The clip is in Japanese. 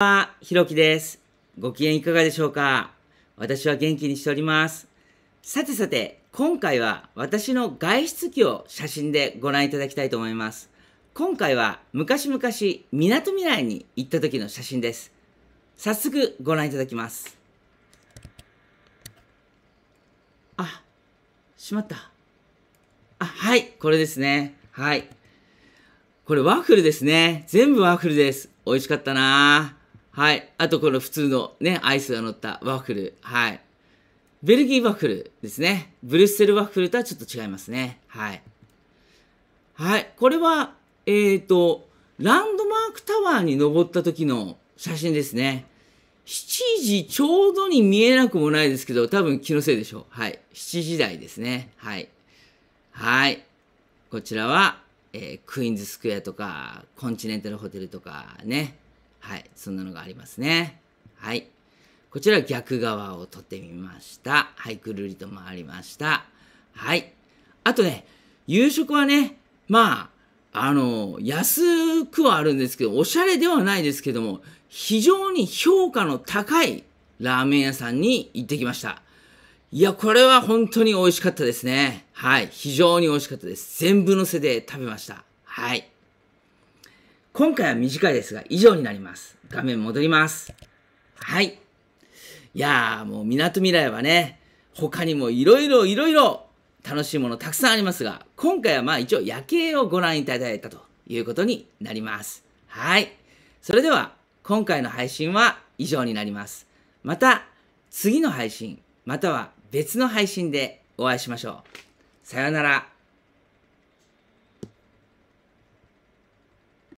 は、ひろきです。ご機嫌いかがでしょうか私は元気にしております。さてさて、今回は私の外出機を写真でご覧いただきたいと思います。今回は昔々みなとみらいに行った時の写真です。早速ご覧いただきます。あ、しまった。あ、はい、これですね。はい。これワッフルですね。全部ワッフルです。美味しかったなぁ。はい。あと、この普通のね、アイスが乗ったワッフル。はい。ベルギーワッフルですね。ブリュッセルワッフルとはちょっと違いますね。はい。はい。これは、えっ、ー、と、ランドマークタワーに登った時の写真ですね。7時ちょうどに見えなくもないですけど、多分気のせいでしょう。はい。7時台ですね。はい。はい。こちらは、えー、クイーンズスクエアとか、コンチネンタルホテルとかね。はい、そんなのがありますね。はい。こちら逆側を取ってみました。はい、くるりと回りました。はい。あとね、夕食はね、まあ、あの、安くはあるんですけど、おしゃれではないですけども、非常に評価の高いラーメン屋さんに行ってきました。いや、これは本当に美味しかったですね。はい。非常に美味しかったです。全部乗せて食べました。はい。今回は短いですが、以上になります。画面戻ります。はい。いやー、もう港未来はね、他にもいろいろいろいろ楽しいものたくさんありますが、今回はまあ一応夜景をご覧いただいたということになります。はい。それでは、今回の配信は以上になります。また、次の配信、または別の配信でお会いしましょう。さようなら。